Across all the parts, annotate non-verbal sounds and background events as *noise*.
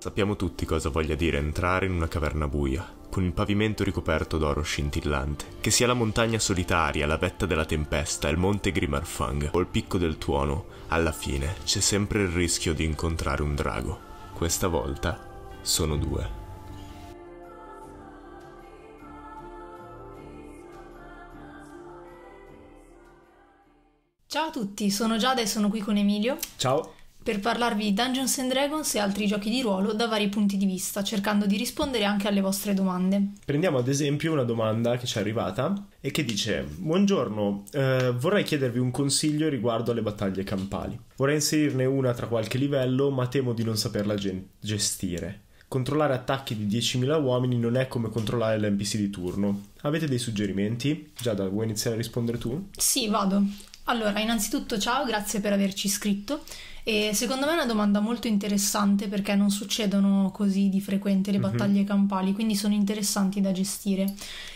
Sappiamo tutti cosa voglia dire entrare in una caverna buia, con il pavimento ricoperto d'oro scintillante, che sia la montagna solitaria, la vetta della tempesta, il monte Grimarfang o il picco del tuono, alla fine c'è sempre il rischio di incontrare un drago. Questa volta sono due. Ciao a tutti, sono Giada e sono qui con Emilio. Ciao per parlarvi di Dungeons and Dragons e altri giochi di ruolo da vari punti di vista, cercando di rispondere anche alle vostre domande. Prendiamo ad esempio una domanda che ci è arrivata e che dice: Buongiorno, eh, vorrei chiedervi un consiglio riguardo alle battaglie campali. Vorrei inserirne una tra qualche livello, ma temo di non saperla gen- gestire. Controllare attacchi di 10.000 uomini non è come controllare l'NPC di turno. Avete dei suggerimenti? Giada, vuoi iniziare a rispondere tu? Sì, vado. Allora, innanzitutto ciao, grazie per averci iscritto. E secondo me è una domanda molto interessante perché non succedono così di frequente le mhm. battaglie campali, quindi sono interessanti da gestire.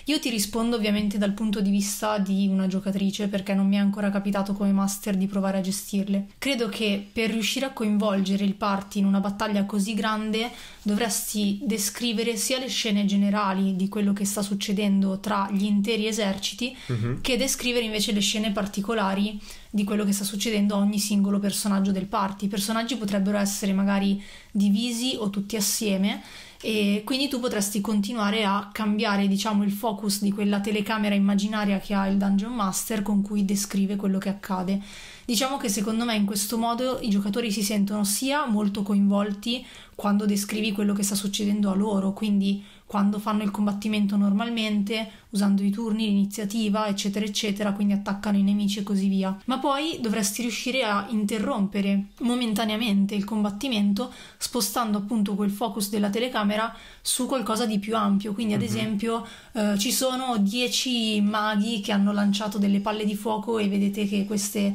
Io ti rispondo ovviamente dal punto di vista di una giocatrice perché non mi è ancora capitato come master di provare a gestirle. Credo che per riuscire a coinvolgere il party in una battaglia così grande dovresti descrivere sia le scene generali di quello che sta succedendo tra gli interi eserciti uh-huh. che descrivere invece le scene particolari di quello che sta succedendo a ogni singolo personaggio del party. I personaggi potrebbero essere magari divisi o tutti assieme e quindi tu potresti continuare a cambiare diciamo il focus di quella telecamera immaginaria che ha il Dungeon Master con cui descrive quello che accade Diciamo che secondo me in questo modo i giocatori si sentono sia molto coinvolti quando descrivi quello che sta succedendo a loro, quindi quando fanno il combattimento normalmente, usando i turni, l'iniziativa, eccetera, eccetera, quindi attaccano i nemici e così via. Ma poi dovresti riuscire a interrompere momentaneamente il combattimento spostando appunto quel focus della telecamera su qualcosa di più ampio, quindi ad mhm. esempio eh, ci sono 10 maghi che hanno lanciato delle palle di fuoco e vedete che queste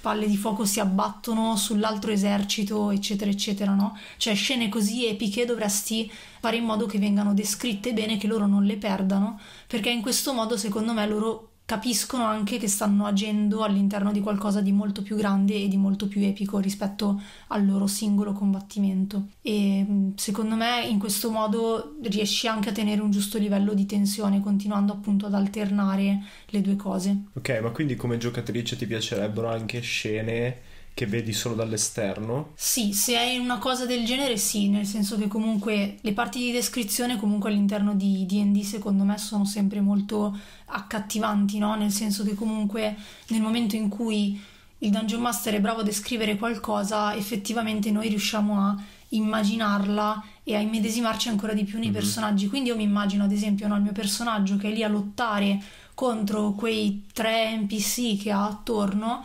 palle di fuoco si abbattono sull'altro esercito, eccetera, eccetera, no? Cioè scene così epiche dovresti fare in modo che vengano descritte bene, che loro non le perdano, perché in questo modo secondo me loro capiscono anche che stanno agendo all'interno di qualcosa di molto più grande e di molto più epico rispetto al loro singolo combattimento. E mm, secondo me in questo modo riesci anche a tenere un giusto livello di tensione, continuando appunto ad alternare le due cose. Ok, ma quindi come giocatrice ti piacerebbero anche scene che vedi solo dall'esterno? Sì, se è una cosa del genere sì, nel senso che comunque le parti di descrizione comunque all'interno di D&D secondo me sono sempre molto accattivanti, no? Nel senso che comunque nel momento in cui il Dungeon Master è bravo a descrivere qualcosa, effettivamente noi riusciamo a immaginarla e a immedesimarci ancora di più nei mm-hmm. personaggi. Quindi io mi immagino, ad esempio, no, il mio personaggio che è lì a lottare contro quei tre NPC che ha attorno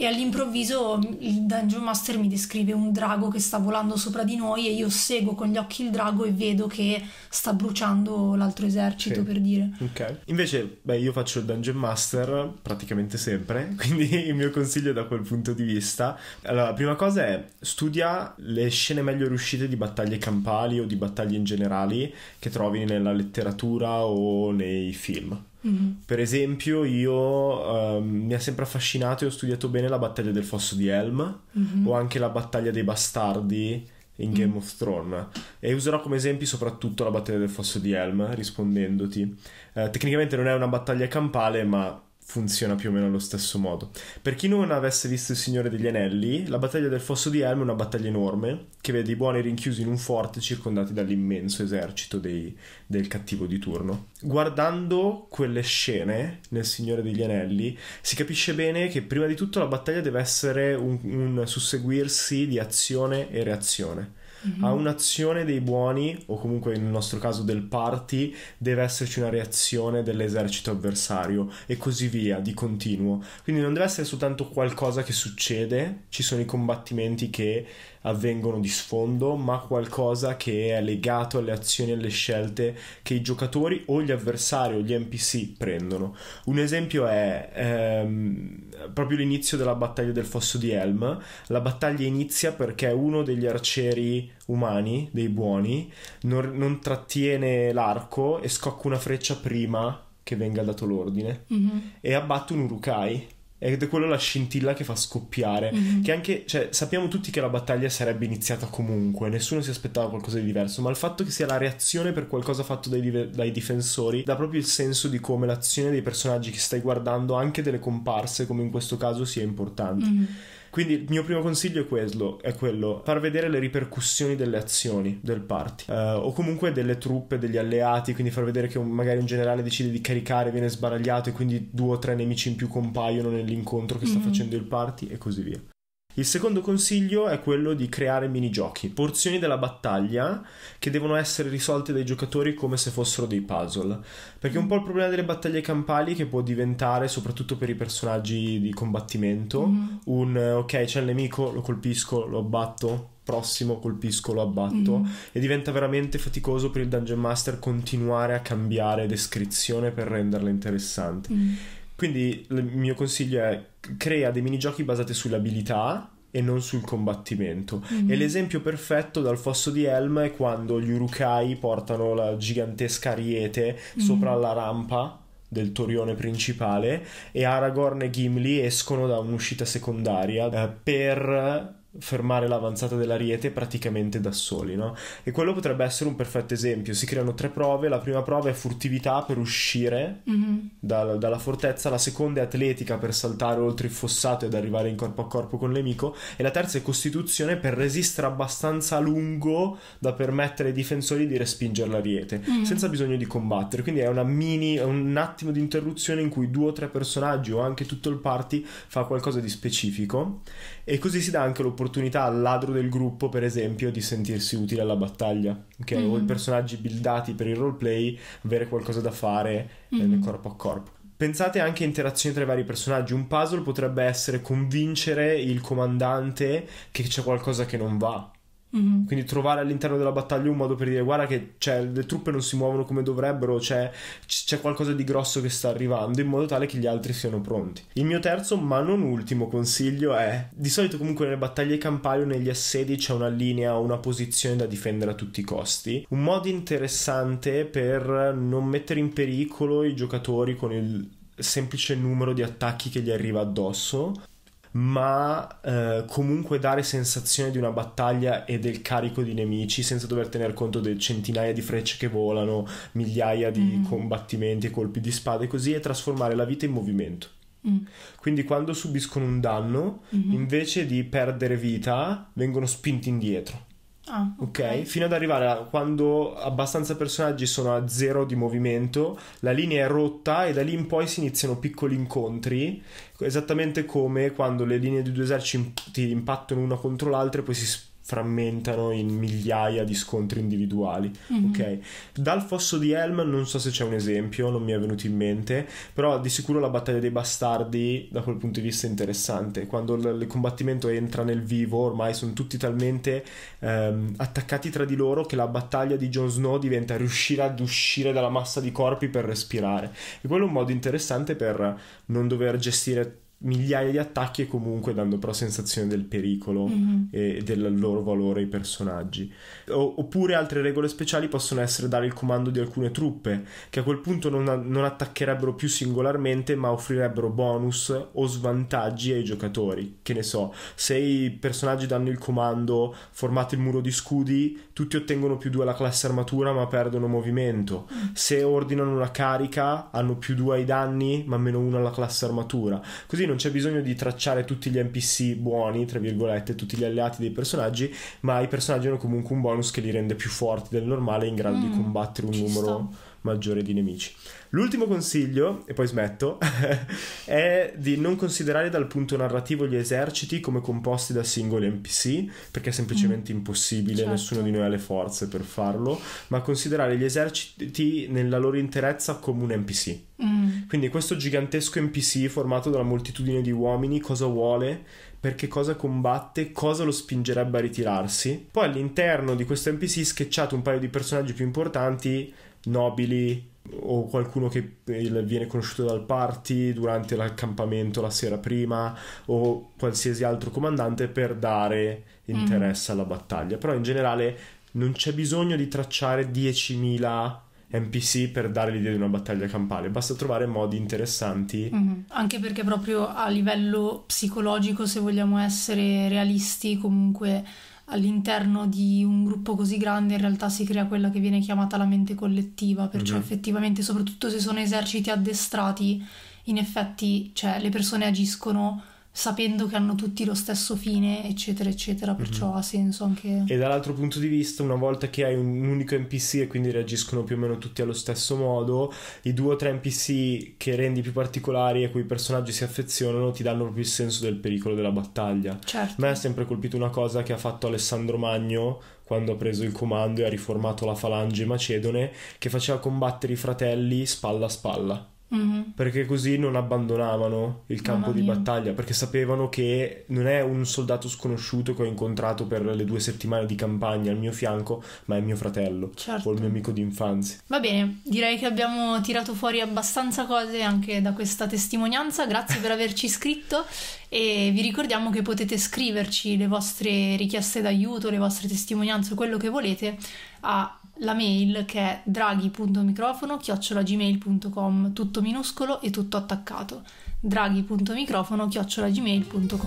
e all'improvviso il Dungeon Master mi descrive un drago che sta volando sopra di noi e io seguo con gli occhi il drago e vedo che sta bruciando l'altro esercito sì. per dire. Ok. Invece, beh, io faccio il Dungeon Master praticamente sempre, *laughs* quindi il mio consiglio da quel punto di vista. Allora, la prima cosa è studia le scene meglio riuscite di battaglie campali o di battaglie in generale che trovi nella letteratura o nei film Mm-hmm. Per esempio, io um, mi ha sempre affascinato e ho studiato bene la battaglia del fosso di Helm mm-hmm. o anche la battaglia dei bastardi in Game mm. of Thrones e userò come esempi soprattutto la battaglia del fosso di Helm rispondendoti. Eh, tecnicamente non è una battaglia campale, ma funziona più o meno allo stesso modo. Per chi non avesse visto Il Signore degli Anelli, la battaglia del Fosso di Helm è una battaglia enorme che vede i buoni rinchiusi in un forte circondati dall'immenso esercito dei, del cattivo di turno. Guardando quelle scene nel Signore degli Anelli, si capisce bene che prima di tutto la battaglia deve essere un, un susseguirsi di azione e reazione mm-hmm. a mhm. un'azione dei buoni, o comunque nel nostro caso del party, deve esserci una reazione dell'esercito avversario e così via, di continuo. Quindi non deve essere soltanto qualcosa che succede, ci sono i combattimenti che avvengono di sfondo, ma qualcosa che è legato alle azioni e alle scelte che i giocatori o gli avversari o gli NPC prendono. Un esempio è ehm, proprio l'inizio della battaglia del fosso di Helm. La battaglia inizia perché uno degli arcieri umani, dei buoni, non, non trattiene l'arco e scocca una freccia prima che venga dato l'ordine mm-hmm. e abbatte un urukai. Ed è quello la scintilla che fa scoppiare. Mm-hmm. Che anche, cioè, sappiamo tutti che la battaglia sarebbe iniziata comunque, nessuno si aspettava qualcosa di diverso, ma il fatto che sia la reazione per qualcosa fatto dai, dai difensori dà proprio il senso di come l'azione dei personaggi che stai guardando, anche delle comparse, come in questo caso, sia importante. Mm-hmm quindi il mio primo consiglio è quello, è quello far vedere le ripercussioni delle azioni del party uh, o comunque delle truppe, degli alleati, quindi far vedere che un, magari un generale decide di caricare, viene sbaragliato e quindi due o tre nemici in più compaiono nell'incontro che sta mm-hmm. facendo il party e così via. Il secondo consiglio è quello di creare minigiochi, porzioni della battaglia che devono essere risolte dai giocatori come se fossero dei puzzle. Perché un po' il problema delle battaglie campali che può diventare, soprattutto per i personaggi di combattimento, mm-hmm. un ok, c'è il nemico, lo colpisco, lo abbatto, prossimo colpisco, lo abbatto mm-hmm. e diventa veramente faticoso per il dungeon master continuare a cambiare descrizione per renderla interessante. Mm-hmm. Quindi il mio consiglio è crea dei minigiochi basati sull'abilità e non sul combattimento. Mm-hmm. E mhm. l'esempio perfetto dal fosso di Helm è quando gli Urukai portano la gigantesca ariete mm-hmm. sopra la rampa del torione principale e Aragorn e Gimli escono da un'uscita secondaria eh, per fermare l'avanzata dell'ariete praticamente da soli, no? E quello potrebbe essere un perfetto esempio. Si creano tre prove, la prima prova è furtività per uscire mm-hmm. da, dalla fortezza, la seconda è atletica per saltare oltre il fossato ed arrivare in corpo a corpo con l'emico e la terza è costituzione per resistere abbastanza a lungo da permettere ai difensori di respingere l'ariete mm-hmm. senza bisogno di combattere. Quindi è una mini un attimo di interruzione in cui due o tre personaggi o anche tutto il party fa qualcosa di specifico e così si dà anche l'opportunità l'opportunità al ladro del gruppo, per esempio, di sentirsi utile alla battaglia, ok? Mm-hmm. O i mhm. personaggi buildati per il roleplay avere qualcosa da fare mm-hmm. nel mhm. corpo a corpo. Pensate anche a interazioni tra i vari personaggi. Un puzzle potrebbe essere convincere il comandante che c'è qualcosa che non va Mm-hmm. Quindi trovare all'interno della battaglia un modo per dire guarda che cioè, le truppe non si muovono come dovrebbero, c'è, c'è qualcosa di grosso che sta arrivando in modo tale che gli altri siano pronti. Il mio terzo ma non ultimo consiglio è di solito comunque nelle battaglie campali o negli assedi c'è una linea una posizione da difendere a tutti i costi. Un modo interessante per non mettere in pericolo i giocatori con il semplice numero di attacchi che gli arriva addosso ma eh, comunque dare sensazione di una battaglia e del carico di nemici senza dover tener conto delle centinaia di frecce che volano, migliaia di mm. combattimenti e colpi di spada e così e trasformare la vita in movimento. Mm. Quindi quando subiscono un danno, mm-hmm. invece di perdere vita, vengono spinti indietro Ah, okay. ok, fino ad arrivare a quando abbastanza personaggi sono a zero di movimento, la linea è rotta e da lì in poi si iniziano piccoli incontri, esattamente come quando le linee di due eserciti impattano una contro l'altra e poi si frammentano in migliaia di scontri individuali. Mm-hmm. Ok, dal fosso di Helm non so se c'è un esempio, non mi è venuto in mente, però di sicuro la battaglia dei bastardi da quel punto di vista è interessante. Quando l- il combattimento entra nel vivo, ormai sono tutti talmente ehm, attaccati tra di loro che la battaglia di Jon Snow diventa riuscire ad uscire dalla massa di corpi per respirare. E quello è un modo interessante per non dover gestire migliaia di attacchi e comunque dando però sensazione del pericolo mm-hmm. e del loro valore ai personaggi. O- oppure altre regole speciali possono essere dare il comando di alcune truppe, che a quel punto non, a- non attaccherebbero più singolarmente, ma offrirebbero bonus o svantaggi ai giocatori. Che ne so, se i personaggi danno il comando formate il muro di scudi, tutti ottengono più due alla classe armatura, ma perdono movimento. Mm. Se ordinano una carica, hanno più due ai danni, ma meno uno alla classe armatura. Così non c'è bisogno di tracciare tutti gli NPC buoni, tra virgolette, tutti gli alleati dei personaggi, ma i personaggi hanno comunque un bonus che li rende più forti del normale in grado mm, di combattere un numero maggiore di nemici. L'ultimo consiglio, e poi smetto, *laughs* è di non considerare dal punto narrativo gli eserciti come composti da singoli NPC, perché è semplicemente mm. impossibile, certo. nessuno di noi ha le forze per farlo, ma considerare gli eserciti nella loro interezza come un NPC. Mm. Quindi questo gigantesco NPC formato da una moltitudine di uomini cosa vuole? perché cosa combatte, cosa lo spingerebbe a ritirarsi. Poi all'interno di questo NPC schiacciate un paio di personaggi più importanti nobili o qualcuno che eh, viene conosciuto dal party durante l'accampamento la sera prima o qualsiasi altro comandante per dare mhm. interesse mm alla battaglia. Però in generale non c'è bisogno di tracciare 10.000 NPC per dare l'idea di una battaglia campale, basta trovare modi interessanti. Mm-hmm. Anche perché proprio a livello psicologico, se vogliamo essere realisti, comunque all'interno di un gruppo così grande in realtà si crea quella che viene chiamata la mente collettiva, perciò mm-hmm. effettivamente soprattutto se sono eserciti addestrati, in effetti cioè, le persone agiscono sapendo che hanno tutti lo stesso fine, eccetera, eccetera, mhm. perciò mm-hmm. ha senso anche... E dall'altro punto di vista, una volta che hai un unico NPC e quindi reagiscono più o meno tutti allo stesso modo, i due o tre NPC che rendi più particolari e cui i personaggi si affezionano ti danno proprio il senso del pericolo della battaglia. Certo. A me ha sempre colpito una cosa che ha fatto Alessandro Magno quando ha preso il comando e ha riformato la falange macedone, che faceva combattere i fratelli spalla a spalla Mm-hmm. Perché così non abbandonavano il campo di battaglia, perché sapevano che non è un soldato sconosciuto che ho incontrato per le due settimane di campagna al mio fianco, ma è mio fratello certo. o il mio amico d'infanzia. Va bene, direi che abbiamo tirato fuori abbastanza cose anche da questa testimonianza. Grazie per averci iscritto e vi ricordiamo che potete scriverci le vostre richieste d'aiuto, le vostre testimonianze, quello che volete a la mail che è draghi.microfono-gmail.com, tutto minuscolo e tutto attaccato, draghi.microfono-gmail.com.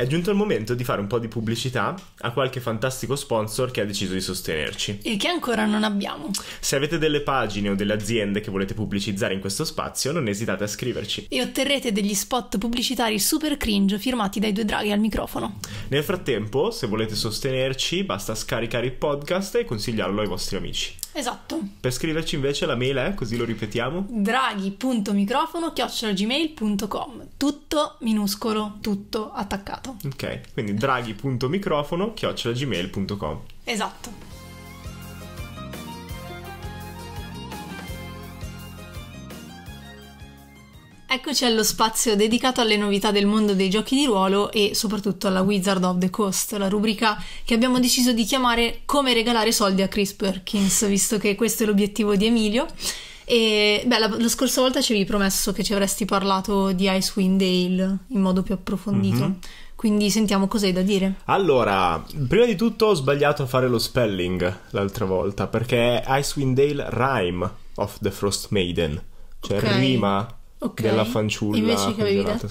È giunto il momento di fare un po' di pubblicità a qualche fantastico sponsor che ha deciso di sostenerci. E che ancora non abbiamo. Se avete delle pagine o delle aziende che volete pubblicizzare in questo spazio, non esitate a scriverci. E otterrete degli spot pubblicitari super cringe firmati dai due draghi al microfono. Nel frattempo, se volete sostenerci, basta scaricare il podcast e consigliarlo ai vostri amici. Esatto. Per scriverci invece la mail è, eh, così lo ripetiamo, draghi.microfono-gmail.com. Tutto minuscolo, tutto attaccato. Ok, quindi draghi.microfono-gmail.com. Esatto. Eccoci allo spazio dedicato alle novità del mondo dei giochi di ruolo e soprattutto alla Wizard of the Coast, la rubrica che abbiamo deciso di chiamare Come regalare soldi a Chris Perkins, visto che questo è l'obiettivo di Emilio. E beh, la, la scorsa volta ci avevi promesso che ci avresti parlato di Icewind Dale in modo più approfondito. Mm-hmm. Quindi sentiamo cos'hai da dire. Allora, prima di tutto ho sbagliato a fare lo spelling l'altra volta perché è Icewind Dale Rime of the Frost Maiden, cioè okay. rima okay. della fanciulla. Invece che avevi detto?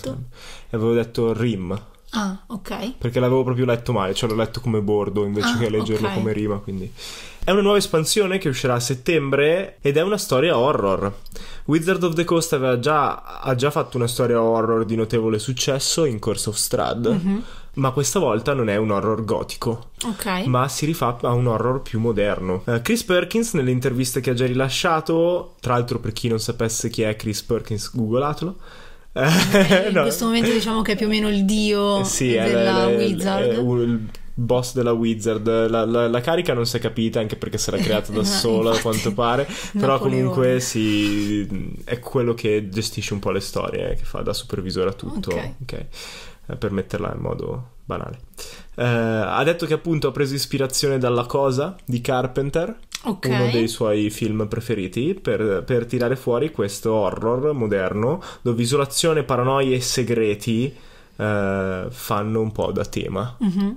E avevo detto rim. Ah, ok. Perché l'avevo proprio letto male, cioè l'ho letto come bordo invece ah, che leggerlo okay. come rima, quindi. È una nuova espansione che uscirà a settembre ed è una storia horror. Wizard of the Coast aveva già, ha già fatto una storia horror di notevole successo in Corso of Strad. Mm-hmm ma questa volta non è un horror gotico, okay. ma si rifà a un horror più moderno. Uh, Chris Perkins, nelle interviste che ha già rilasciato, tra l'altro per chi non sapesse chi è Chris Perkins, googolatelo. Okay, eh, eh, *laughs* no. In questo momento diciamo che è più o meno il dio sì, della è, Wizard. È, il boss della Wizard. La, la, la, carica non si è capita anche perché sarà creata da *laughs* sola a quanto pare. Però Napoleone. comunque si, è quello che gestisce un po' le storie, eh, che fa da supervisore a tutto. Ok. Okay. Eh, per metterla in modo banale. Eh, ha detto che appunto ha preso ispirazione dalla cosa di Carpenter, okay. uno dei suoi film preferiti, per, per, tirare fuori questo horror moderno dove isolazione, paranoia e segreti eh, fanno un po' da tema. Mm-hmm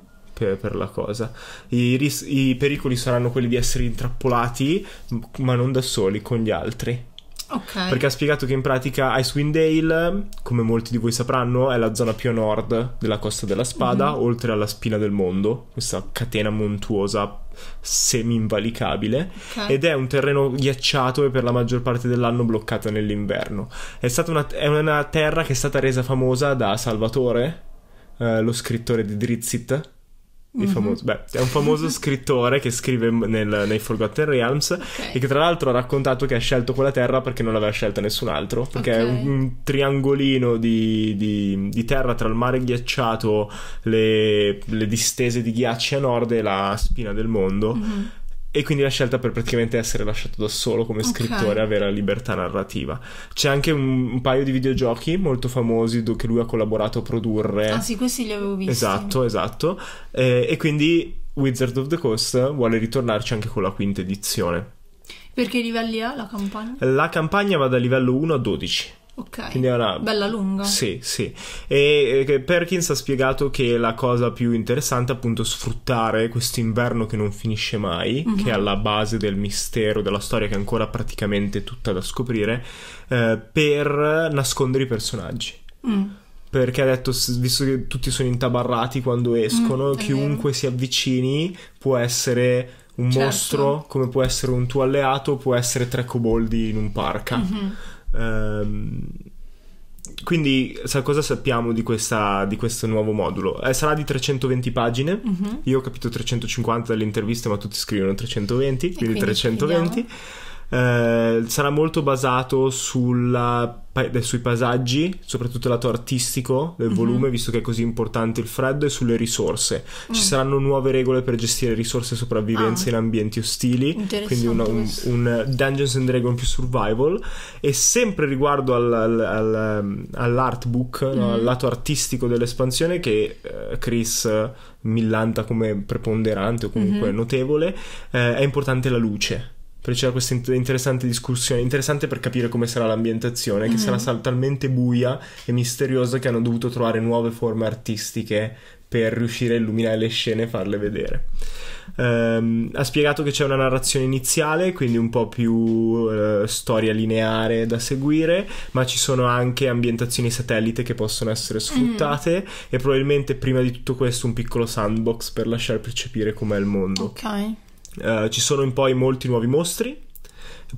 per, la cosa. I, ris- I, pericoli saranno quelli di essere intrappolati, ma non da soli, con gli altri. Okay. Perché ha spiegato che in pratica Icewind Dale, come molti di voi sapranno, è la zona più a nord della Costa della Spada, mm-hmm. oltre alla Spina del Mondo, questa catena montuosa semi-invalicabile okay. ed è un terreno ghiacciato e per la maggior parte dell'anno bloccato nell'inverno. È, stata una, è una terra che è stata resa famosa da Salvatore, eh, lo scrittore di Drizzt mm-hmm. beh, è un famoso mm-hmm. scrittore che scrive nel, nei Forgotten Realms okay. e che tra l'altro ha raccontato che ha scelto quella terra perché non l'aveva scelta nessun altro, perché okay. è un, un triangolino di, di, di, terra tra il mare ghiacciato, le, le, distese di ghiacci a nord e la spina del mondo. Mm-hmm e quindi la scelta per praticamente essere lasciato da solo come okay. scrittore, avere la libertà narrativa. C'è anche un, un paio di videogiochi molto famosi do, che lui ha collaborato a produrre. Ah sì, questi li avevo visti. Esatto, esatto. Eh, e quindi Wizard of the Coast vuole ritornarci anche con la quinta edizione. Perché livelli ha la campagna? La campagna va da livello 1 a 12. Ok. Quindi è Bella lunga. Sì, sì. E, eh, Perkins ha spiegato che la cosa più interessante è appunto sfruttare questo inverno che non finisce mai, mm-hmm. che è alla base del mistero, della storia che è ancora praticamente tutta da scoprire, eh, per nascondere i personaggi. Mm perché ha detto visto che tutti sono intabarrati quando mm, escono, mm, chiunque si avvicini può essere un certo. mostro, come può essere un tuo alleato, può essere tre coboldi in un parca. Mm-hmm. Ehm, quindi sa, cosa sappiamo di, questa, di, questo nuovo modulo? Eh, sarà di 320 pagine, uh-huh. io ho capito 350 dalle interviste ma tutti scrivono 320, quindi, quindi, 320. Vediamo. Eh, sarà molto basato sulla, eh, sui paesaggi, soprattutto lato artistico del mhm. volume, mm-hmm. visto che è così importante il freddo, e sulle risorse. Ci mm. saranno nuove regole per gestire risorse e sopravvivenza ah. in ambienti ostili, quindi una, un, un, Dungeons and Dragons più survival. E sempre riguardo al, al, al, ehm, all'art mm. no, al lato artistico dell'espansione, che eh, Chris eh, millanta come preponderante o comunque mm-hmm. notevole, eh, è importante la luce però c'era questa interessante discussione, interessante per capire come sarà l'ambientazione, che mm-hmm. sarà mm. talmente buia e misteriosa che hanno dovuto trovare nuove forme artistiche per riuscire a illuminare le scene e farle vedere. Um, ha spiegato che c'è una narrazione iniziale, quindi un po' più uh, storia lineare da seguire, ma ci sono anche ambientazioni satellite che possono essere mm. sfruttate mm. e probabilmente prima di tutto questo un piccolo sandbox per lasciar percepire com'è il mondo. Ok. Eh, ci sono in poi molti nuovi mostri,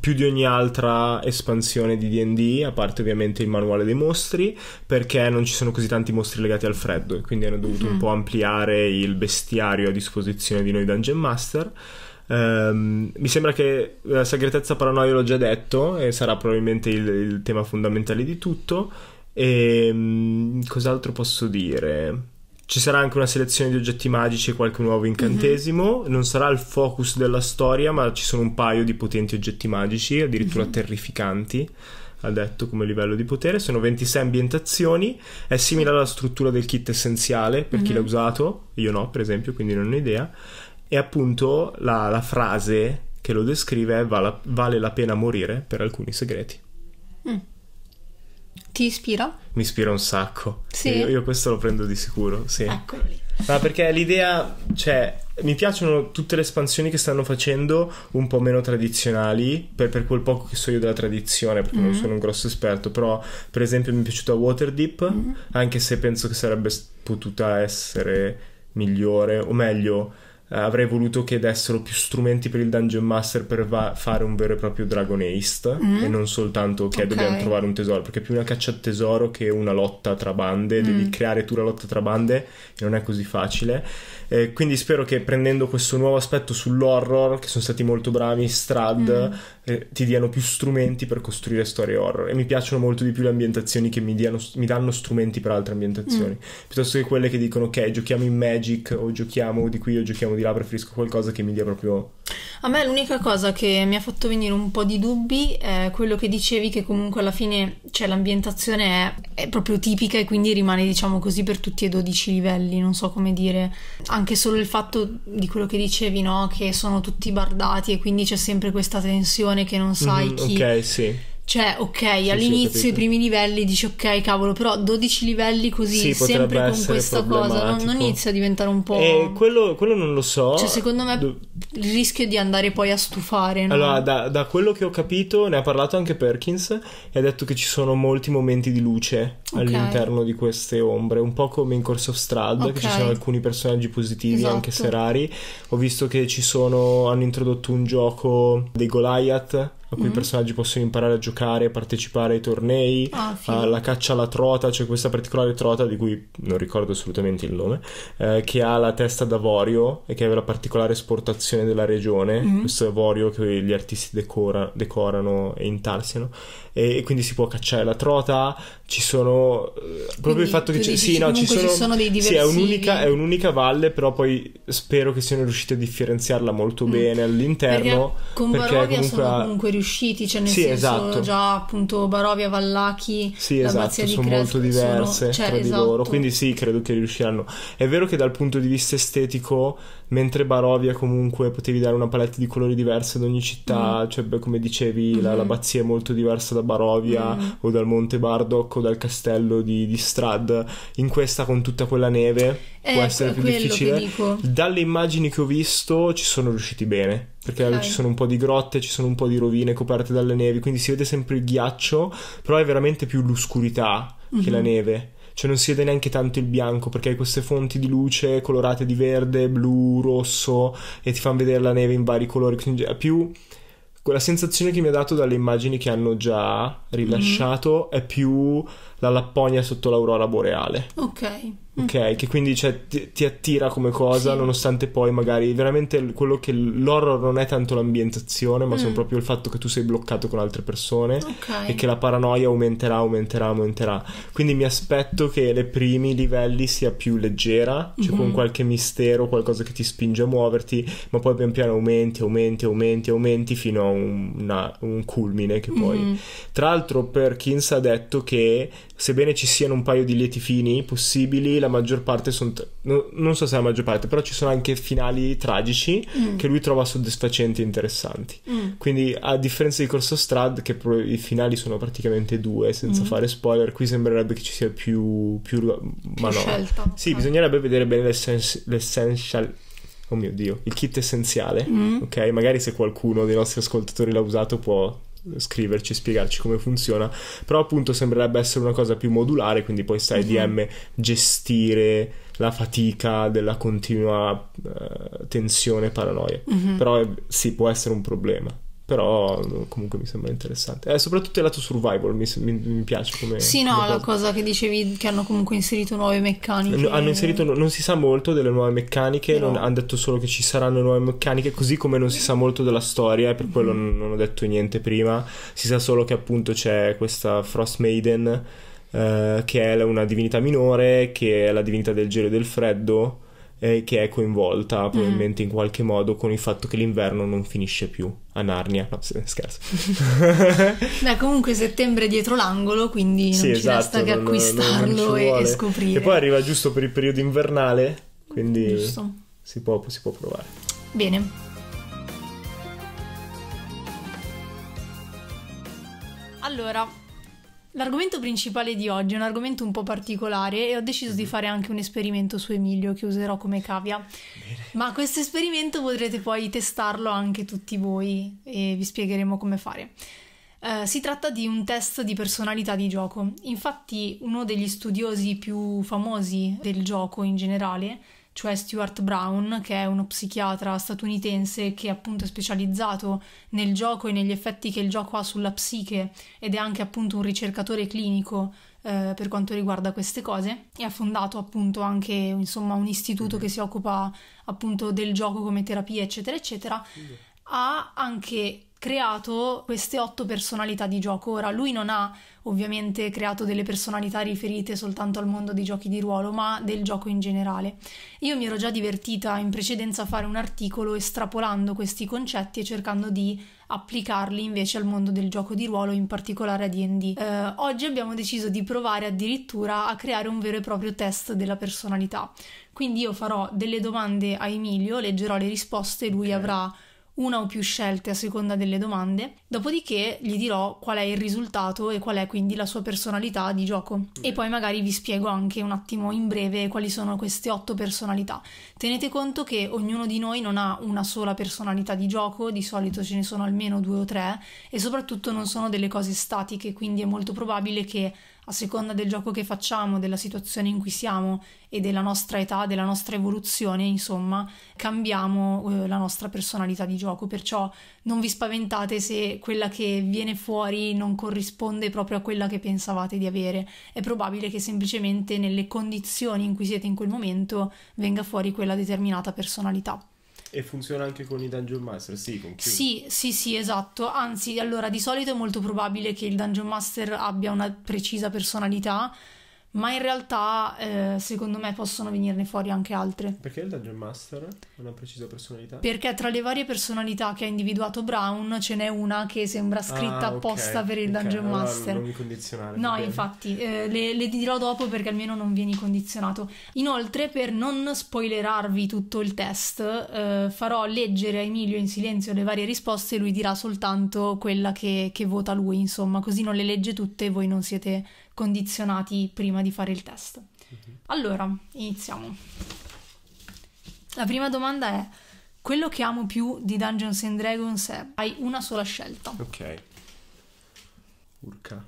più di ogni altra espansione di DD, a parte ovviamente il manuale dei mostri, perché non ci sono così tanti mostri legati al freddo e quindi hanno dovuto mm. un po' ampliare il bestiario a disposizione di noi Dungeon Master. Um, mi sembra che la segretezza paranoia l'ho già detto e sarà probabilmente il, il tema fondamentale di tutto. E um, cos'altro posso dire? Ci sarà anche una selezione di oggetti magici e qualche nuovo mhm. incantesimo. Mm-hmm. Non sarà il focus della storia, ma ci sono un paio di potenti oggetti magici, addirittura mm-hmm. terrificanti ha detto come livello di potere, sono 26 ambientazioni, è simile alla struttura del kit essenziale per mm-hmm. chi mhm. l'ha usato, io no per esempio, quindi non ho idea, e appunto la, la frase che lo descrive è vale, vale la pena morire per alcuni segreti. Mm. Ti ispira? Mi ispira un sacco. Sì. Io, io questo lo prendo di sicuro, sì. Eccolo lì. Ma perché l'idea, cioè, mi piacciono tutte le espansioni che stanno facendo, un po' meno tradizionali, per, per quel poco che so io della tradizione, perché mm-hmm. non mm. sono un grosso esperto, però per esempio mi è piaciuta Waterdeep, mm-hmm. anche se penso che sarebbe potuta essere migliore, o meglio, eh, avrei voluto che dessero più strumenti per il Dungeon Master per va- fare un vero e proprio Dragon Ace mm. e non soltanto che okay. dobbiamo trovare un tesoro, perché è più una caccia a tesoro che una lotta tra bande, mm. devi creare tu la lotta tra bande e non è così facile. Eh, quindi spero che prendendo questo nuovo aspetto sull'horror, che sono stati molto bravi, Strad, mm. eh, ti diano più strumenti per costruire storie horror e mi piacciono molto di più le ambientazioni che mi, diano, mi danno strumenti per altre ambientazioni, mm. piuttosto che quelle che dicono ok giochiamo in Magic o giochiamo di qui o giochiamo di là preferisco qualcosa che mi dia proprio... A me l'unica cosa che mi ha fatto venire un po' di dubbi è quello che dicevi che comunque alla fine cioè, l'ambientazione è, è, proprio tipica e quindi rimane diciamo così per tutti e 12 livelli, non so come dire. Anche solo il fatto di quello che dicevi, no? Che sono tutti bardati e quindi c'è sempre questa tensione che non sai mm-hmm, chi... Ok, sì cioè, ok, sì, all'inizio sì, i primi livelli dici ok, cavolo, però 12 livelli così, sì, sempre con questa cosa, non, non, inizia a diventare un po'... Eh, quello, quello, non lo so. Cioè, secondo me Do... il rischio è di andare poi a stufare. No? Allora, da, da, quello che ho capito, ne ha parlato anche Perkins, e ha detto che ci sono molti momenti di luce okay. all'interno di queste ombre, un po' come in Corso of Strad, okay. che ci sono alcuni personaggi positivi, esatto. anche se rari. Ho visto che ci sono, hanno introdotto un gioco dei Goliath a cui mm-hmm. i mm. personaggi possono imparare a giocare, partecipare ai tornei, ah, alla caccia alla trota, c'è cioè questa particolare trota di cui non ricordo assolutamente il nome, eh, che ha la testa d'avorio e che aveva la particolare esportazione della regione, mm-hmm. questo avorio che gli artisti decora, decorano e intarsiano e, e quindi si può cacciare la trota, ci sono eh, proprio il fatto che c- sì, no, ci sono, ci sono dei diversi. Sì, è un'unica, è un'unica, valle, però poi spero che siano riusciti a differenziarla molto mm. bene all'interno. Perché con perché Barovia comunque sono a... comunque riusciti, cioè nel sì, senso esatto. già appunto Barovia, Vallachi, sì, esatto, sono Cresco, molto diverse sono... cioè, tra esatto. di loro, quindi sì, credo che riusciranno. È vero che dal punto di vista estetico mentre Barovia comunque potevi dare una palette di colori diversa ad ogni città, mm. cioè come dicevi mm-hmm. la, l'abbazia è molto diversa da Barovia mm. o dal Monte Bardock o dal castello di, di Strad, in questa con tutta quella neve eh, può ecco, essere più difficile. Dalle immagini che ho visto ci sono riusciti bene, perché okay. ci sono un po' di grotte, ci sono un po' di rovine coperte dalle nevi, quindi si vede sempre il ghiaccio, però è veramente più l'oscurità mm-hmm. che la mm-hmm. neve cioè non si vede neanche tanto il bianco perché hai queste fonti di luce colorate di verde, blu, rosso e ti fanno vedere la neve in vari colori, quindi più quella sensazione che mi ha dato dalle immagini che hanno già rilasciato mm-hmm. è più la Lapponia sotto l'aurora boreale. Ok. Mm. Ok, che quindi cioè, ti, ti, attira come cosa, sì. nonostante poi magari veramente quello che l'horror non è tanto l'ambientazione, ma mm. sono proprio il fatto che tu sei bloccato con altre persone okay. e che la paranoia aumenterà, aumenterà, aumenterà. Quindi mi aspetto che nei primi livelli sia più leggera, cioè mm-hmm. con qualche mistero, qualcosa che ti spinge a muoverti, ma poi pian piano aumenti, aumenti, aumenti, aumenti fino a un, una, un culmine che poi... Mm-hmm. Tra l'altro Perkins ha detto che sebbene ci siano un paio di lieti fini possibili, la maggior parte sono. Tra- non so se la maggior parte, però ci sono anche finali tragici mm. che lui trova soddisfacenti e interessanti. Mm. Quindi, a differenza di Corso Strad, che pro- i finali sono praticamente due, senza mm. fare spoiler, qui sembrerebbe che ci sia più. più, più ma no. Scelta, sì, okay. bisognerebbe vedere bene l'essens- l'essential. Oh mio dio, il kit essenziale, mm. ok? Magari se qualcuno dei nostri ascoltatori l'ha usato può scriverci e spiegarci come funziona, però appunto sembrerebbe essere una cosa più modulare, quindi poi stai mm-hmm. DM gestire la fatica della continua uh, tensione e paranoia, mm-hmm. però sì può essere un problema però comunque mi sembra interessante. Eh, soprattutto il lato survival mi, mi, mi piace come. Sì, no, come la cosa. cosa. che dicevi che hanno comunque inserito nuove meccaniche. No, hanno inserito, non si sa molto delle nuove meccaniche, no. non, hanno detto solo che ci saranno nuove meccaniche, così come non si sa molto della storia, e per quello mm-hmm. non, non ho detto niente prima. Si sa solo che appunto c'è questa Frost Maiden, eh, che è una divinità minore, che è la divinità del gelo e del freddo eh, che è coinvolta probabilmente mm. in qualche modo con il fatto che l'inverno non finisce più a Narnia. No, scherzo. *laughs* Beh, comunque settembre è dietro l'angolo, quindi non sì, ci esatto, resta che non, acquistarlo non e, e, scoprire. E poi arriva giusto per il periodo invernale, quindi si può, si può provare. Bene. Allora, L'argomento principale di oggi è un argomento un po' particolare e ho deciso di mhm. fare anche un esperimento su Emilio che userò come cavia. Bene. Ma questo esperimento potrete poi testarlo anche tutti voi e vi spiegheremo come fare. Uh, si tratta di un test di personalità di gioco. Infatti, uno degli studiosi più famosi del gioco in generale cioè Stuart Brown, che è uno psichiatra statunitense che appunto è specializzato nel gioco e negli effetti che il gioco ha sulla psiche ed è anche appunto un ricercatore clinico eh, per quanto riguarda queste cose e ha fondato appunto anche insomma un istituto che si occupa appunto del gioco come terapia eccetera eccetera ha anche creato queste otto personalità di gioco. Ora, lui non ha ovviamente creato delle personalità riferite soltanto al mondo dei giochi di ruolo, ma del gioco in generale. Io mi ero già divertita in precedenza a fare un articolo estrapolando questi concetti e cercando di applicarli invece al mondo del gioco di ruolo, in particolare a DD. Eh, oggi abbiamo deciso di provare addirittura a creare un vero e proprio test della personalità. Quindi io farò delle domande a Emilio, leggerò le risposte e lui okay. avrà una o più scelte a seconda delle domande, dopodiché gli dirò qual è il risultato e qual è quindi la sua personalità di gioco. E poi magari vi spiego anche un attimo in breve quali sono queste otto personalità. Tenete conto che ognuno di noi non ha una sola personalità di gioco, di solito ce ne sono almeno due o tre e soprattutto non sono delle cose statiche, quindi è molto probabile che a seconda del gioco che facciamo, della situazione in cui siamo e della nostra età, della nostra evoluzione, insomma, cambiamo eh, la nostra personalità di gioco. Perciò non vi spaventate se quella che viene fuori non corrisponde proprio a quella che pensavate di avere. È probabile che semplicemente nelle condizioni in cui siete in quel momento venga fuori quella determinata personalità. E funziona anche con i Dungeon Master, sì, con Q. Sì, sì, sì, esatto. Anzi, allora, di solito è molto probabile che il Dungeon Master abbia una precisa personalità ma in realtà eh, secondo me possono venirne fuori anche altre. Perché il Dungeon Master ha una precisa personalità? Perché tra le varie personalità che ha individuato Brown ce n'è una che sembra ah, scritta ah, apposta okay, per il okay. Dungeon allora, Master. Non mi condizionale. No, infatti, eh, le, le, dirò dopo perché almeno non vieni condizionato. Inoltre, per non spoilerarvi tutto il test, eh, farò leggere a Emilio in silenzio le varie risposte e lui dirà soltanto quella che, che vota lui, insomma, così non le legge tutte e voi non siete condizionati prima di fare il test. Mhm. Allora, iniziamo. La prima domanda è: quello che amo più di Dungeons and Dragons è hai una sola scelta. Ok. Urca.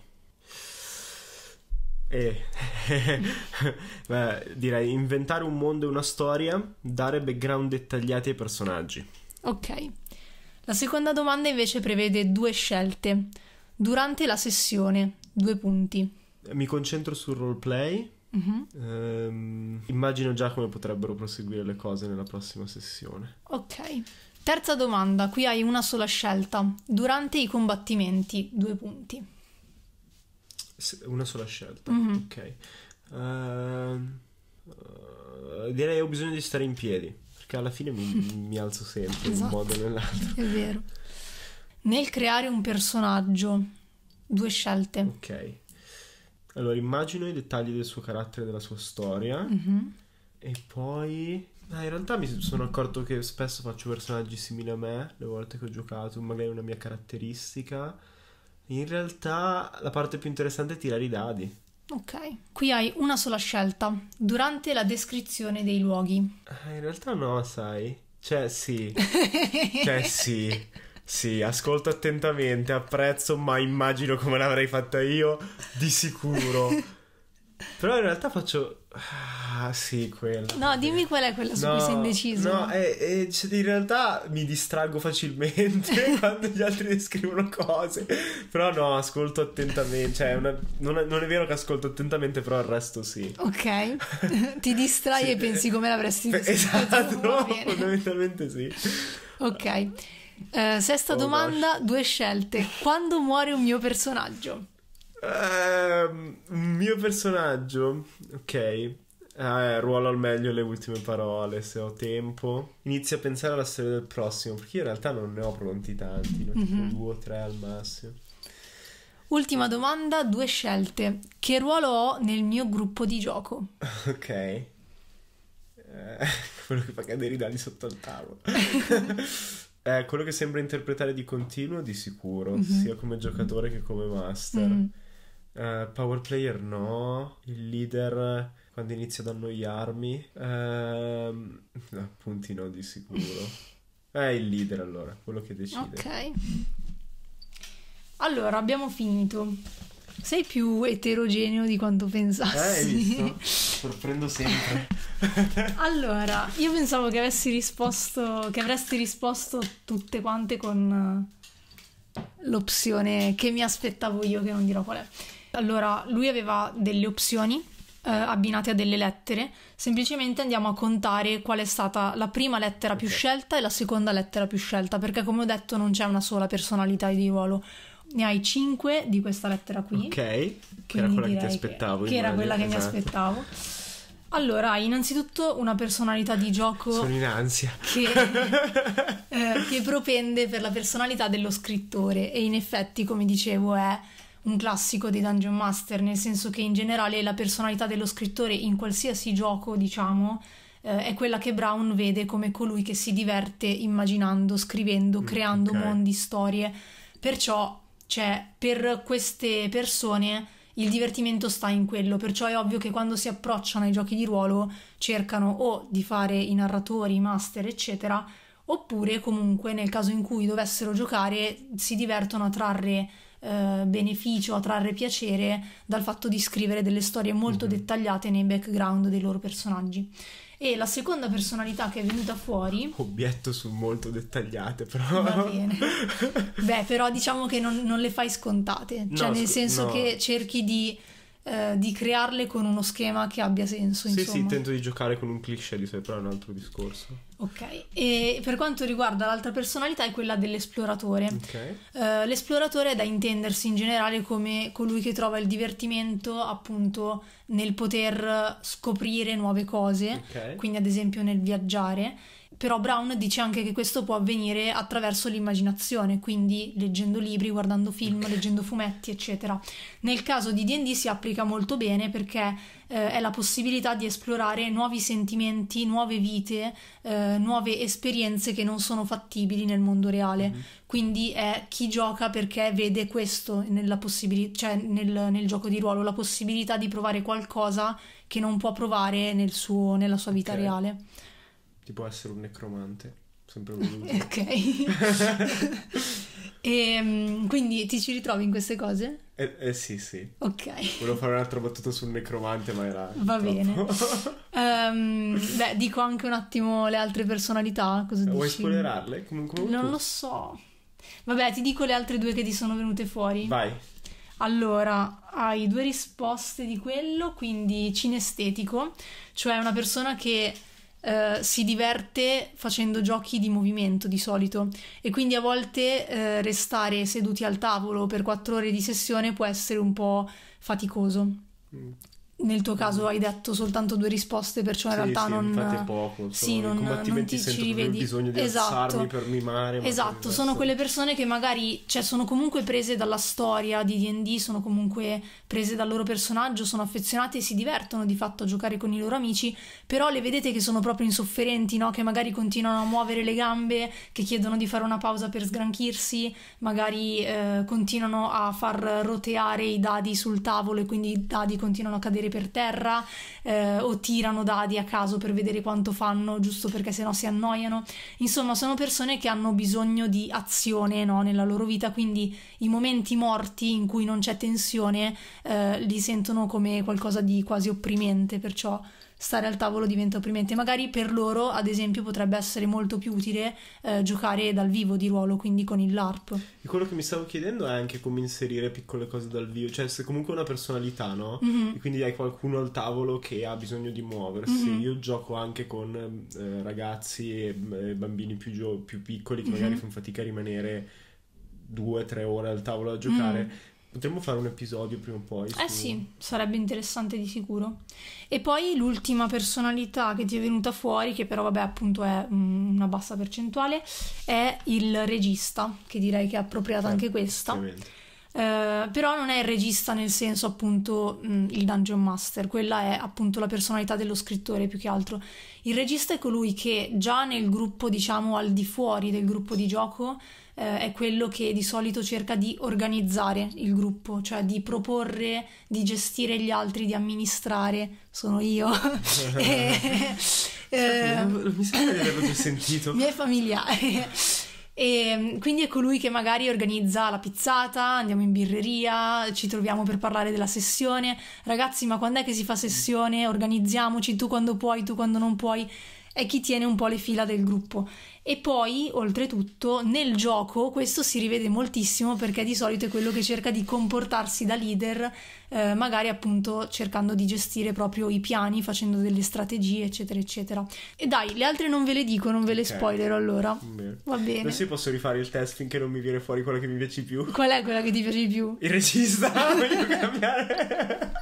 Eh. *laughs* Beh, direi inventare un mondo e una storia, dare background dettagliati ai personaggi. Ok. La seconda domanda invece prevede due scelte. Durante la sessione, due punti mi concentro sul roleplay. Uh-huh. Um, immagino già come potrebbero proseguire le cose nella prossima sessione. Ok. Terza domanda, qui hai una sola scelta. Durante i combattimenti, due punti. Una sola scelta, uh-huh. ok. Uh, uh, direi ho bisogno di stare in piedi, perché alla fine mi, *laughs* mi alzo sempre esatto. in un esatto. modo o nell'altro. È vero. Nel creare un personaggio, due scelte. Ok. Allora, immagino i dettagli del suo carattere, della sua storia. Mm-hmm. E poi... Ah, in realtà mi sono accorto che spesso faccio personaggi simili a me, le volte che ho giocato, magari una mia caratteristica. In realtà la parte più interessante è tirare i dadi. Ok, qui hai una sola scelta, durante la descrizione dei luoghi. Ah, in realtà no, sai. Cioè sì. *laughs* cioè sì. Sì, ascolto attentamente, apprezzo, ma immagino come l'avrei fatta io, di sicuro. *laughs* Però in realtà faccio... Ah, sì, quella. No, dimmi qual è quella su no, cui sei indeciso. No, è, eh, è, eh, cioè, in realtà mi distraggo facilmente *laughs* quando gli altri descrivono cose. Però no, ascolto attentamente. Cioè, una, non, è, non, è, vero che ascolto attentamente, però il resto sì. Ok. *laughs* Ti distrai sì. e pensi come l'avresti Beh, Esatto, no, fondamentalmente sì. Ok. Eh, sesta oh domanda, gosh. due scelte. Quando muore un mio personaggio? Ehm, un uh, mio personaggio? Ok. Eh, ruolo al meglio le ultime parole, se ho tempo. Inizio a pensare alla storia del prossimo, perché io in realtà non ne ho pronti tanti, ne mm-hmm. due o tre al massimo. Ultima domanda, due scelte. Che ruolo ho nel mio gruppo di gioco? *laughs* Ok. Eh, *laughs* quello che fa cadere i dadi sotto il tavolo. *laughs* È eh, quello che sembra interpretare di continuo, di sicuro, mm-hmm. sia come giocatore che come master. Mm-hmm. Uh, power player no, il leader eh, quando inizia ad annoiarmi, uh, *laughs* appunti no di sicuro. È *laughs* il leader allora, quello che decide. Ok. Allora, abbiamo finito. Sei più eterogeneo di quanto pensassi. Eh, hai Sorprendo sempre. *laughs* allora, io pensavo che avessi risposto, che avresti risposto tutte quante con eh, l'opzione che mi aspettavo io, che non dirò qual è. Allora, lui aveva delle opzioni eh, abbinate a delle lettere. Semplicemente andiamo a contare qual è stata la prima lettera più scelta e la seconda lettera più scelta, perché come ho detto non c'è una sola personalità di ruolo ne hai 5 di questa lettera qui. Ok, che era quella che ti aspettavo. Che, che era quella che esatto. mi aspettavo. Allora, innanzitutto una personalità di gioco. Sono in ansia. Che, *laughs* eh, che propende per la personalità dello scrittore. E in effetti, come dicevo, è un classico dei Dungeon Master, nel senso che in generale la personalità dello scrittore in qualsiasi gioco, diciamo, eh, è quella che Brown vede come colui che si diverte immaginando, scrivendo, mm, creando okay. mondi, storie. Perciò cioè, per queste persone il divertimento sta in quello, perciò è ovvio che quando si approcciano ai giochi di ruolo cercano o di fare i narratori, i master, eccetera, oppure comunque nel caso in cui dovessero giocare si divertono a trarre eh, beneficio, a trarre piacere dal fatto di scrivere delle storie molto mm-hmm. dettagliate nei background dei loro personaggi. E la seconda personalità che è venuta fuori. Obietto su molto dettagliate, però. Va bene. *laughs* Beh, però diciamo che non, non le fai scontate. Cioè, no, nel senso no. che cerchi di eh, di crearle con uno schema che abbia senso. Sì, insomma. sì, tento di giocare con un cliché di sé, però è un altro discorso. Ok, e per quanto riguarda l'altra personalità è quella dell'esploratore. Okay. Eh, l'esploratore è da intendersi in generale come colui che trova il divertimento appunto nel poter scoprire nuove cose, okay. quindi ad esempio nel viaggiare però Brown dice anche che questo può avvenire attraverso l'immaginazione, quindi leggendo libri, guardando film, leggendo fumetti, eccetera. Nel caso di DD si applica molto bene perché eh, è la possibilità di esplorare nuovi sentimenti, nuove vite, eh, nuove esperienze che non sono fattibili nel mondo reale. Mm-hmm. Quindi è chi gioca perché vede questo possibili- cioè nel, nel, gioco di ruolo, la possibilità di provare qualcosa che non può provare nel suo, nella sua vita okay. reale tipo essere un necromante, sempre *laughs* voluto. ok. *laughs* e, ehm, quindi ti ci ritrovi in queste cose? Eh, eh, sì, sì. Ok. Volevo fare un'altra battuta sul necromante, ma era. Va bene. um, *laughs* beh, dico anche un attimo le altre personalità. Cosa eh, Vuoi dici? spoilerarle? Come, non tu? lo so. Vabbè, ti dico le altre due che ti sono venute fuori. Vai. Allora, hai due risposte di quello, quindi cinestetico, cioè una persona che eh, si diverte facendo giochi di movimento di solito e quindi a volte eh, restare seduti al tavolo per quattro ore di sessione può essere un po' faticoso. Mm nel tuo caso hai detto soltanto due risposte, perciò in sì, realtà sì, non. È poco, insomma, sì, non, non ti ci rivedi. bisogno di esatto. per mimare. Esatto, sono quelle persone che magari cioè, sono comunque prese dalla storia di DD, sono comunque prese dal loro personaggio, sono affezionate e si divertono di fatto a giocare con i loro amici, però le vedete che sono proprio insofferenti, no? che magari continuano a muovere le gambe, che chiedono di fare una pausa per sgranchirsi, magari eh, continuano a far roteare i dadi sul tavolo e quindi i dadi continuano a cadere metri per terra eh, o tirano dadi a caso per vedere quanto fanno, giusto perché sennò si annoiano. Insomma, sono persone che hanno bisogno di azione no, nella loro vita, quindi i momenti morti in cui non c'è tensione eh, li sentono come qualcosa di quasi opprimente, perciò stare al tavolo diventa opprimente. Magari per loro, ad esempio, potrebbe essere molto più utile eh, giocare dal vivo di ruolo, quindi con il LARP. E quello che mi stavo chiedendo è anche come inserire piccole cose dal vivo, cioè se comunque una personalità, no? Mm-hmm. quindi hai qualcuno al tavolo che ha bisogno di muoversi. Mm-hmm. Io gioco anche con eh, ragazzi e bambini più, gio- più, piccoli che mm-hmm. magari mhm. fanno fatica a rimanere due, o tre ore al tavolo a giocare mhm. Potremmo fare un episodio prima o poi. Eh su... Eh sì, sarebbe interessante di sicuro. E poi l'ultima personalità che ti è venuta fuori, che però vabbè appunto è mm, una bassa percentuale, è il regista, che direi che è appropriata sì, anche eh, questa. Ovviamente eh, però non è il regista nel senso appunto mh, mm, il dungeon master, quella è appunto la personalità dello scrittore più che altro. Il regista è colui che già nel gruppo diciamo al di fuori del gruppo di gioco eh, è quello che di solito cerca di organizzare il gruppo, cioè di proporre, di gestire gli altri, di amministrare, sono io. *laughs* *laughs* e, eh, certo, eh, mi sembra di averlo già sentito. è familiare. E ehm, quindi è colui che magari organizza la pizzata, andiamo in birreria, ci troviamo per parlare della sessione. Ragazzi, ma quando è che si fa sessione? Organizziamoci tu quando puoi, tu quando non puoi è chi tiene un po' le fila del gruppo. E poi, oltretutto, nel gioco questo si rivede moltissimo perché di solito è quello che cerca di comportarsi da leader, eh, magari appunto cercando di gestire proprio i piani, facendo delle strategie, eccetera, eccetera. E dai, le altre non ve le dico, non ve le okay. spoilerò allora. Bene. Va bene. Non posso rifare il test finché non mi viene fuori quella che mi piace di più. Qual è quella che ti piace di più? Il regista, *laughs* voglio *laughs* cambiare.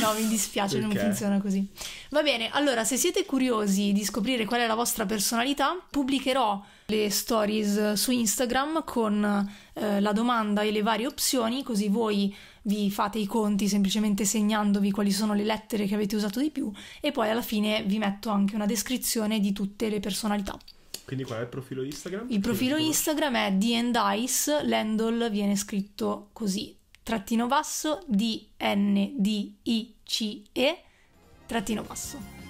No, mi dispiace, Perché? non funziona così. Va bene, allora se siete curiosi di scoprire qual è la vostra personalità, pubblicherò le stories su Instagram con eh, la domanda e le varie opzioni, così voi vi fate i conti semplicemente segnandovi quali sono le lettere che avete usato di più e poi alla fine vi metto anche una descrizione di tutte le personalità. Quindi qual è il profilo Instagram? Il profilo Instagram è D&Dice, l'handle viene scritto così, trattino basso D N D I C E trattino basso.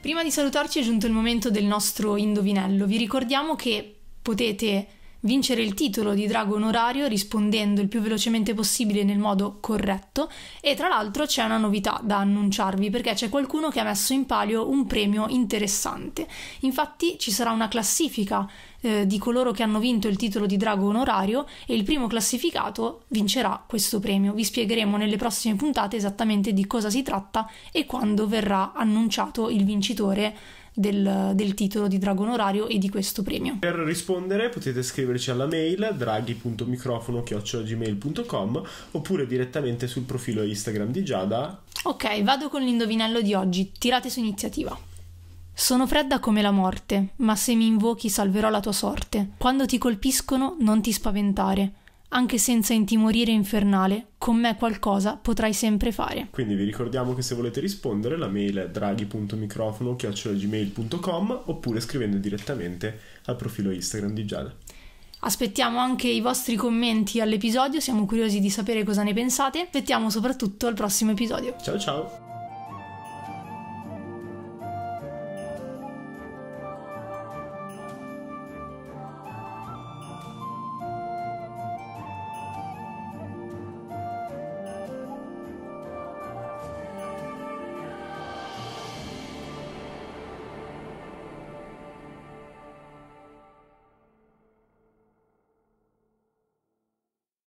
Prima di salutarci è giunto il momento del nostro indovinello. Vi ricordiamo che potete vincere il titolo di drago onorario rispondendo il più velocemente possibile nel modo corretto e tra l'altro c'è una novità da annunciarvi perché c'è qualcuno che ha messo in palio un premio interessante. Infatti ci sarà una classifica eh, di coloro che hanno vinto il titolo di drago onorario e il primo classificato vincerà questo premio. Vi spiegheremo nelle prossime puntate esattamente di cosa si tratta e quando verrà annunciato il vincitore del, del, titolo di Dragon Orario e di questo premio. Per rispondere potete scriverci alla mail draghi.microfono.gmail.com oppure direttamente sul profilo Instagram di Giada. Ok, vado con l'indovinello di oggi, tirate su iniziativa. Sono fredda come la morte, ma se mi invochi salverò la tua sorte. Quando ti colpiscono non ti spaventare anche senza intimorire infernale, con me qualcosa potrai sempre fare. Quindi vi ricordiamo che se volete rispondere la mail è draghi.microfono.gmail.com oppure scrivendo direttamente al profilo Instagram di Giada. Aspettiamo anche i vostri commenti all'episodio, siamo curiosi di sapere cosa ne pensate. Aspettiamo soprattutto al prossimo episodio. Ciao ciao!